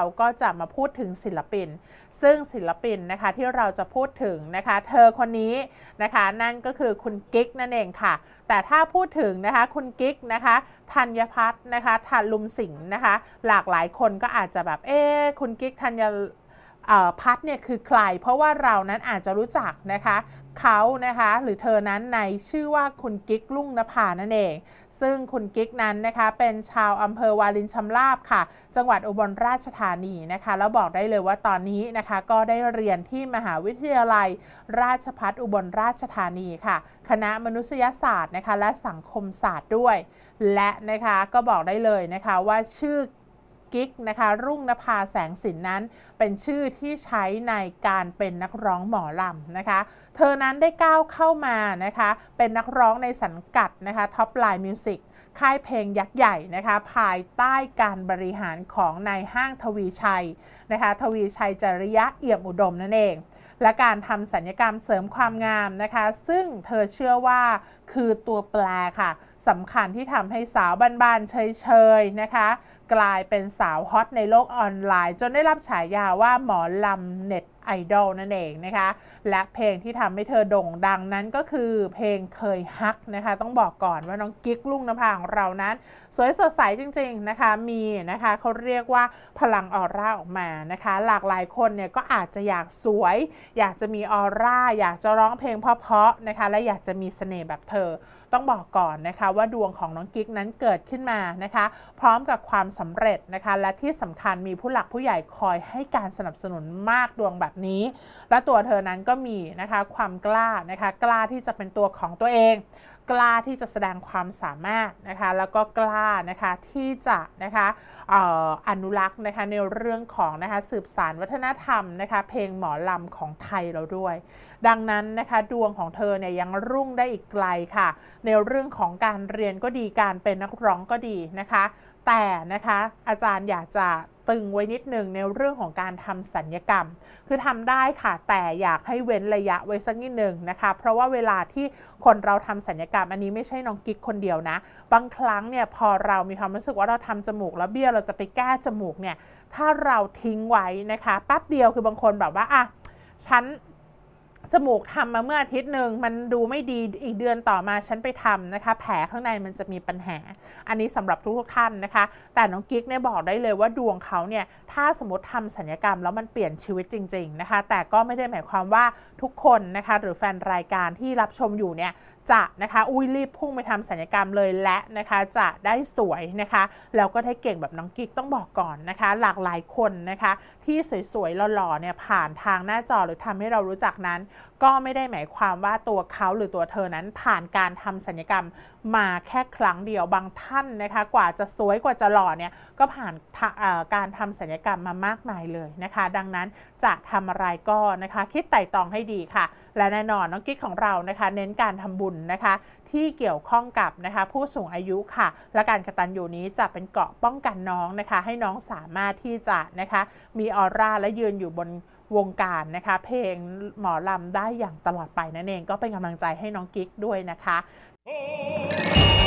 ราก็จะมาพูดถึงศิลปิน ซึ่งศิลปินนะคะที่เราจะพูดถึงนะคะเธอคนนี้นะคะ นั่นก็คือคุณกิ๊กนั่นเองค่ะ แต่ถ้าพูดถึงนะคะคุณกิ๊กนะคะธัญพัฒน์นะคะทันลุมสิงห์นะคะหลากหลายคนก็อาจจะแบบเอ๊คุณกิ๊กธัญพัดเนี่ยคือใครเพราะว่าเรานั้นอาจจะรู้จักนะคะเขานะคะหรือเธอนั้นในชื่อว่าคุณกิ๊กลุ่งนภานั่นเอง ซึ่งคุณกิ๊กนั้นนะคะเป็นชาวอำเภอวาลินชำราบค่ะ จังหวัดอุบลราชธานีนะคะ แล้วบอกได้เลยว่าตอนนี้นะคะก็ได้เรียนที่มหาวิทยาลัย ราชพัฒอุบลราชธานีค่ะ คณะมนุษยศาสตร์นะคะและสังคมศาสตร์ด้วย และนะคะก็บอกได้เลยนะคะว่าชื่อกิ๊กนะคะรุ่งนภาแสงสินนั้น เป็นชื่อที่ใช้ในการเป็นนักร้องหมอลำนะคะเธอนั้นได้ก้าวเข้ามานะคะเป็นนักร้องในสังกัดนะคะท็อปไลน์มิวสิกค่ายเพลงยักษ์ใหญ่นะคะภายใต้การบริหารของนายห้างทวีชัยนะคะทวีชัยจริยะเอี่ยมอุดมนั่นเอง และการทำสัญญกรรมเสริมความงามนะคะซึ่งเธอเชื่อว่าคือตัวแปรค่ะสำคัญที่ทำให้สาวบ้านๆเชยๆนะคะ กลายเป็นสาวฮอตในโลกออนไลน์ จนได้รับฉายาว่าหมอลำเน็ตไอดอลนั่นเองนะคะ และเพลงที่ทำให้เธอโด่งดังนั้นก็คือเพลงเคยฮักนะคะต้องบอกก่อนว่าน้องกิ๊กลุ่งน้าของเรานั้น สวยสดใสจริง ๆนะคะมีนะคะเขาเรียกว่าพลังออร่าออกมานะคะ หลากหลายคนเนี่ยก็อาจจะอยากสวย อยากจะมีออร่า อยากจะร้องเพลงเพราะๆนะคะและอยากจะมีเสน่ห์แบบเธออต้องบอกก่อนนะคะว่าดวงของน้องกิ๊กนั้นเกิดขึ้นมานะคะ พร้อมกับความสำเร็จนะคะและที่สำคัญมีผู้หลักผู้ใหญ่คอยให้การสนับสนุนมากดวงแบบนี้ และตัวเธอนั้นก็มีนะคะความกล้านะคะกล้าที่จะเป็นตัวของตัวเองกล้าที่จะแสดงความสามารถนะคะ แล้วก็กล้านะคะที่จะนะคะอนุรักษ์นะคะในเรื่องของนะคะสืบสารวัฒนธรรมนะคะ เพลงหมอลำของไทยเราด้วย ดังนั้นนะคะดวงของเธอเนี่ยยังรุ่งได้อีกไกลค่ะ ในเรื่องของการเรียนก็ดีการเป็นนักร้องก็ดีนะคะแต่นะคะอาจารย์อยากจะตึงไว้นิดนึง ในเรื่องของการทำสัญญกรรม คือทำได้ค่ะ แต่อยากให้เว้นระยะไว้สักนิดหนึ่งนะคะเพราะว่าเวลาที่คนเราทำสัญญกรรม อันนี้ไม่ใช่น้องกิ๊กคนเดียวนะ บางครั้งเนี่ยพอเรามีความรู้สึกว่าเราทำจมูก แล้วเบี้ยวเราจะไปแก้จมูกเนี่ยถ้าเราทิ้งไว้นะคะแป๊บเดียวคือบางคนแบบว่าอ่ะฉันจมูกทำมาเมื่ออาทิตย์หนึ่งมันดูไม่ดีอีกเดือนต่อมาฉันไปทำนะคะแผลข้างในมันจะมีปัญหาอันนี้สำหรับทุกท่านนะคะ แต่น้องกิ๊กเนี่ยบอกได้เลยว่าดวงเขาเนี่ยถ้าสมมติทำสัญญกรรมแล้วมันเปลี่ยนชีวิตจริงๆนะคะแต่ก็ไม่ได้หมายความว่าทุกคนนะคะหรือแฟนรายการที่รับชมอยู่เนี่ยจะนะคะอุ้ยรีบพุ่งไปทำสัญญกรรมเลยและนะคะจะได้สวยนะคะแล้วก็ได้เก่งแบบน้องกิ๊กต้องบอกก่อนนะคะ หลากหลายคนนะคะที่สวยๆหล่อๆเนี่ยผ่านทางหน้าจอหรือทำให้เรารู้จักนั้นก็ไม่ได้หมายความว่าตัวเขาหรือตัวเธอนั้นผ่านการทำศัลยกรรม มาแค่ครั้งเดียวบางท่านนะคะกว่าจะสวยกว่าจะหล่อเนี่ยก็ผ่านการทำศัลยกรรมมามากมายเลยนะคะ ดังนั้นจะทำอะไรก็นะคะ คิดไต่ตองให้ดีค่ะ และแน่นอนน้องกิ๊กของเรานะคะ เน้นการทำบุญนะคะ ที่เกี่ยวข้องกับนะคะผู้สูงอายุค่ะ และการกระตันอยู่นี้จะเป็นเกราะป้องกันน้องนะคะ ให้น้องสามารถที่จะนะคะมีออร่าและยืนอยู่บนวงการนะคะเพลงหมอลำได้อย่างตลอดไปนั่นเอง ก็เป็นกำลังใจให้น้องกิ๊กด้วยนะคะ